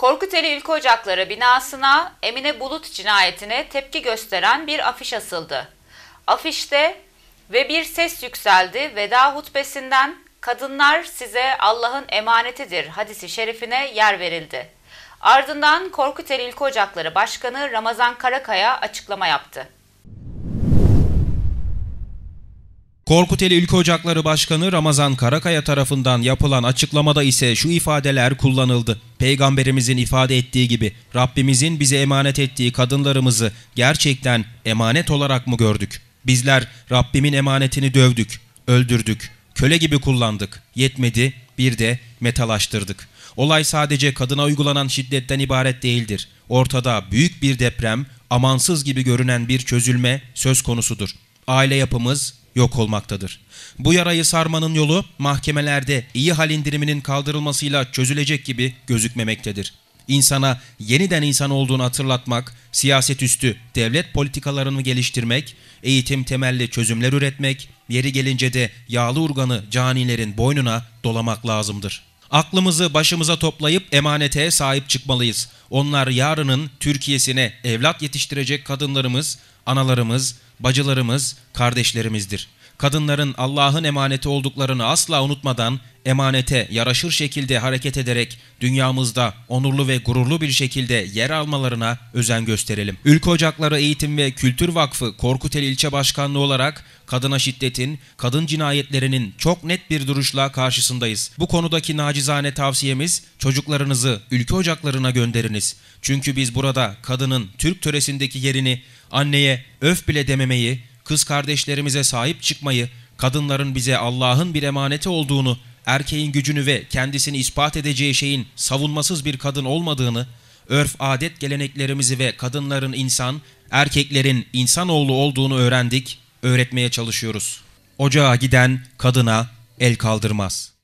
Korkuteli İlk Ocakları binasına Emine Bulut cinayetine tepki gösteren bir afiş asıldı. Afişte ve bir ses yükseldi veda hutbesinden kadınlar size Allah'ın emanetidir hadisi şerifine yer verildi. Ardından Korkuteli İlk Ocakları Başkanı Ramazan Karakaya açıklama yaptı. Korkuteli İlk Ocakları Başkanı Ramazan Karakaya tarafından yapılan açıklamada ise şu ifadeler kullanıldı. Peygamberimizin ifade ettiği gibi Rabbimizin bize emanet ettiği kadınlarımızı gerçekten emanet olarak mı gördük? Bizler Rabbimin emanetini dövdük, öldürdük, köle gibi kullandık. Yetmedi, bir de metalaştırdık. Olay sadece kadına uygulanan şiddetten ibaret değildir. Ortada büyük bir deprem, amansız gibi görünen bir çözülme söz konusudur aile yapımız yok olmaktadır. Bu yarayı sarmanın yolu mahkemelerde iyi hal indiriminin kaldırılmasıyla çözülecek gibi gözükmemektedir. İnsana yeniden insan olduğunu hatırlatmak, siyaset üstü devlet politikalarını geliştirmek, eğitim temelli çözümler üretmek, yeri gelince de yağlı urganı canilerin boynuna dolamak lazımdır. Aklımızı başımıza toplayıp emanete sahip çıkmalıyız. Onlar yarının Türkiye'sine evlat yetiştirecek kadınlarımız, analarımız, bacılarımız, kardeşlerimizdir. Kadınların Allah'ın emaneti olduklarını asla unutmadan emanete yaraşır şekilde hareket ederek dünyamızda onurlu ve gururlu bir şekilde yer almalarına özen gösterelim. Ülke Ocakları Eğitim ve Kültür Vakfı Korkuteli İlçe Başkanlığı olarak kadına şiddetin, kadın cinayetlerinin çok net bir duruşla karşısındayız. Bu konudaki nacizane tavsiyemiz çocuklarınızı ülke ocaklarına gönderiniz. Çünkü biz burada kadının Türk töresindeki yerini anneye öf bile dememeyi, kız kardeşlerimize sahip çıkmayı, kadınların bize Allah'ın bir emaneti olduğunu, erkeğin gücünü ve kendisini ispat edeceği şeyin savunmasız bir kadın olmadığını, örf adet geleneklerimizi ve kadınların insan, erkeklerin insanoğlu olduğunu öğrendik, öğretmeye çalışıyoruz. Ocağa giden kadına el kaldırmaz.''